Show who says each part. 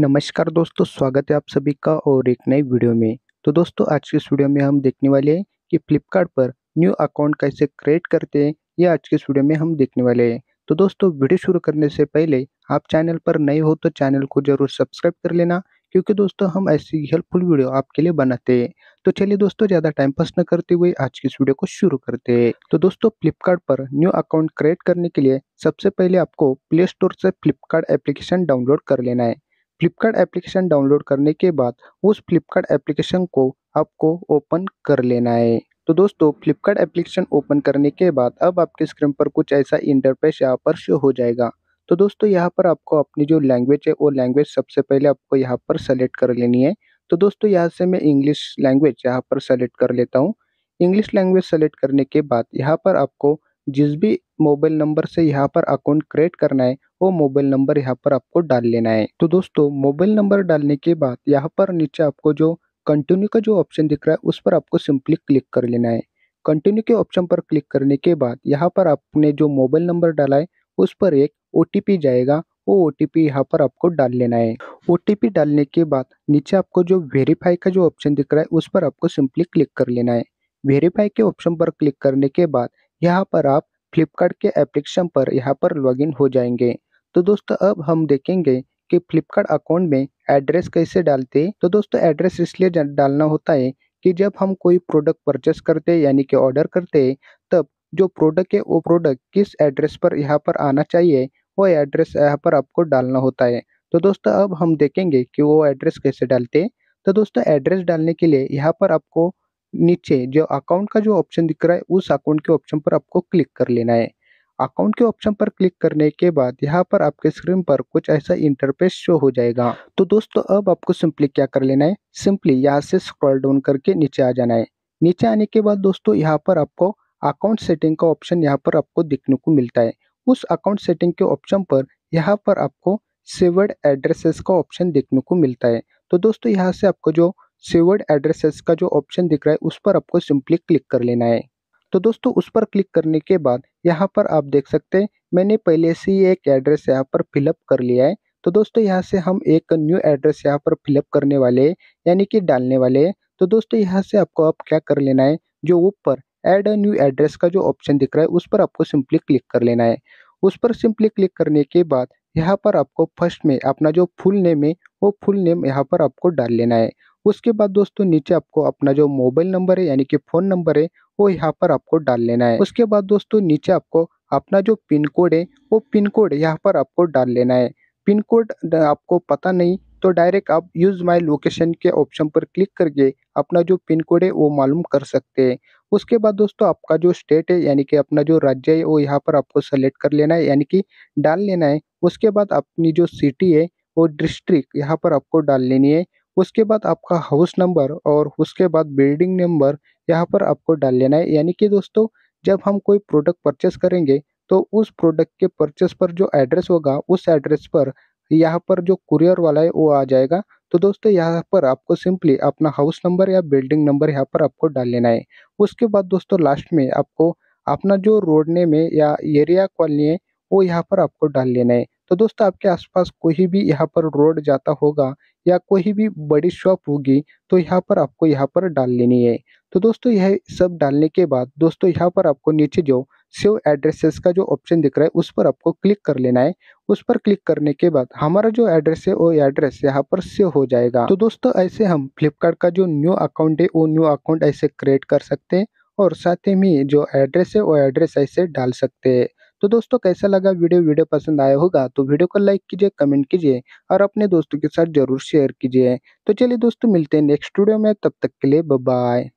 Speaker 1: नमस्कार दोस्तों स्वागत है आप सभी का और एक नई वीडियो में तो दोस्तों आज के इस वीडियो में हम देखने वाले हैं कि फ्लिपकार्ट पर न्यू अकाउंट कैसे क्रिएट करते हैं ये आज के इस वीडियो में हम देखने वाले हैं तो दोस्तों वीडियो शुरू करने से पहले आप चैनल पर नए हो तो चैनल को जरूर सब्सक्राइब कर लेना क्योंकि दोस्तों हम ऐसी हेल्पफुल वीडियो आपके लिए बनाते हैं तो चलिए दोस्तों ज़्यादा टाइम पास न करते हुए आज की इस वीडियो को शुरू करते हैं तो दोस्तों फ्लिपकार्ट पर न्यू अकाउंट क्रिएट करने के लिए सबसे पहले आपको प्ले स्टोर से फ्लिपकार्ट एप्लीकेशन डाउनलोड कर लेना है फ्लिपकार्ट एप्लीकेशन डाउनलोड करने के बाद उस फ्लिपकार्ट एप्लीकेशन को आपको ओपन कर लेना है तो दोस्तों फ्लिपकार्ट एप्लीकेशन ओपन करने के बाद अब आपके स्क्रीन पर कुछ ऐसा इंटरफेस यहाँ पर शो हो जाएगा तो दोस्तों यहाँ पर आपको अपनी जो लैंग्वेज है वो लैंग्वेज सबसे पहले आपको यहाँ पर सेलेक्ट कर लेनी है तो दोस्तों यहाँ से मैं इंग्लिश लैंग्वेज यहाँ पर सेलेक्ट कर लेता हूँ इंग्लिश लैंग्वेज सेलेक्ट करने के बाद यहाँ पर आपको जिस भी मोबाइल नंबर से यहाँ पर अकाउंट क्रिएट करना है वो मोबाइल नंबर यहाँ पर आपको डाल लेना है तो दोस्तों मोबाइल नंबर डालने के बाद यहाँ पर नीचे आपको जो कंटिन्यू का जो ऑप्शन दिख रहा है उस पर आपको सिंपली क्लिक कर लेना है कंटिन्यू के ऑप्शन पर क्लिक करने के बाद यहाँ पर आपने जो मोबाइल नंबर डाला है उस पर एक ओ जाएगा वो ओ टी पी यहाँ पर आपको डाल लेना है ओ डालने के बाद नीचे आपको जो वेरीफाई का जो ऑप्शन दिख रहा है उस पर आपको सिंपली क्लिक कर लेना है वेरीफाई के ऑप्शन पर क्लिक करने के बाद यहाँ पर आप फ्लिपकार्ट के एप्लीकेशन पर यहाँ पर लॉगिन हो जाएंगे तो दोस्तों अब हम देखेंगे कि फ्लिपकार्ट अकाउंट में एड्रेस कैसे डालते हैं तो दोस्तों एड्रेस इसलिए डालना होता है कि जब हम कोई प्रोडक्ट परचेस करते हैं यानी कि ऑर्डर करते हैं तब जो प्रोडक्ट है वो प्रोडक्ट किस एड्रेस पर यहाँ पर आना चाहिए वो एड्रेस यहाँ पर आपको डालना होता है तो दोस्तों अब हम देखेंगे कि वो एड्रेस कैसे डालते हैं तो दोस्तों एड्रेस डालने के लिए यहाँ पर आपको नीचे जो अकाउंट का जो ऑप्शन दिख रहा है उस अकाउंट के ऑप्शन पर आपको क्लिक कर लेना है अकाउंट के ऑप्शन पर क्लिक करने के बाद यहाँ पर आपके स्क्रीन पर कुछ ऐसा इंटरफेस शो हो जाएगा तो दोस्तों अब आपको सिंपली क्या कर लेना है सिंपली यहाँ से स्क्रॉल डाउन करके नीचे आ जाना है नीचे आने के बाद दोस्तों यहाँ पर आपको अकाउंट सेटिंग का ऑप्शन यहाँ पर आपको देखने को मिलता है उस अकाउंट सेटिंग के ऑप्शन पर यहाँ पर आपको सेवर्ड एड्रेसेस का ऑप्शन देखने को मिलता है तो दोस्तों यहाँ से आपको जो सेवर्ड एड्रेसेस का जो ऑप्शन दिख रहा है उस पर आपको सिंपली क्लिक कर लेना है तो दोस्तों उस पर क्लिक करने के बाद यहाँ पर आप देख सकते हैं मैंने पहले से ही एक एड्रेस यहाँ पर फिलअप कर लिया है तो दोस्तों यहाँ से हम एक न्यू एड्रेस यहाँ पर फिलअप करने वाले यानी कि डालने वाले तो दोस्तों यहाँ से आपको आप क्या कर लेना है जो ऊपर एड अ न्यू एड्रेस का जो ऑप्शन दिख रहा है उस पर आपको सिंपली क्लिक कर लेना है उस पर सिंपली क्लिक करने के बाद यहाँ पर आपको फर्स्ट में अपना जो फुल नेम है वो फुल नेम यहाँ पर आपको डाल लेना है उसके बाद दोस्तों नीचे आपको अपना जो मोबाइल नंबर है यानी कि फ़ोन नंबर है वो यहाँ पर आपको डाल लेना है उसके बाद दोस्तों नीचे आपको अपना जो पिन कोड है वो पिन कोड यहाँ पर आपको डाल लेना है पिन कोड आपको पता नहीं तो डायरेक्ट आप यूज़ माई लोकेशन के ऑप्शन पर क्लिक करके अपना जो पिन कोड है वो मालूम कर सकते हैं उसके बाद दोस्तों आपका जो स्टेट है यानी कि अपना जो राज्य है वो यहाँ पर आपको सेलेक्ट कर लेना है यानी कि डाल लेना है उसके बाद अपनी जो सिटी है वो डिस्ट्रिक्ट यहाँ पर आपको डाल लेनी है उसके बाद आपका हाउस नंबर और उसके बाद बिल्डिंग नंबर यहाँ पर आपको डाल लेना है यानी कि दोस्तों जब हम कोई प्रोडक्ट परचेस करेंगे तो उस प्रोडक्ट के परचेस पर जो एड्रेस होगा उस एड्रेस पर यहाँ पर जो कुरियर वाला है वो आ जाएगा तो दोस्तों यहाँ पर आपको सिंपली अपना हाउस नंबर या बिल्डिंग नंबर यहाँ पर आपको डाल लेना है उसके बाद दोस्तों लास्ट में आपको अपना जो रोड नेम है या एरिया कॉलोनी है वो यहाँ पर आपको डाल लेना है तो दोस्तों आपके आसपास कोई भी यहाँ पर रोड जाता होगा या कोई भी बड़ी शॉप होगी तो यहाँ पर आपको यहाँ पर डाल लेनी है तो दोस्तों यह सब डालने के बाद दोस्तों यहाँ पर आपको नीचे जो सेव एड्रेसेस का जो ऑप्शन दिख रहा है उस पर आपको क्लिक कर लेना है उस पर क्लिक करने के बाद हमारा जो एड्रेस है वो एड्रेस यहाँ पर सेव हो जाएगा तो दोस्तों ऐसे हम फ्लिपकार्ट का जो न्यू अकाउंट है वो न्यू अकाउंट ऐसे क्रिएट कर सकते हैं और साथ ही में जो एड्रेस है वो एड्रेस ऐसे डाल सकते हैं तो दोस्तों कैसा लगा वीडियो वीडियो पसंद आया होगा तो वीडियो को लाइक कीजिए कमेंट कीजिए और अपने दोस्तों के साथ जरूर शेयर कीजिए तो चलिए दोस्तों मिलते हैं नेक्स्ट वीडियो में तब तक के लिए बाय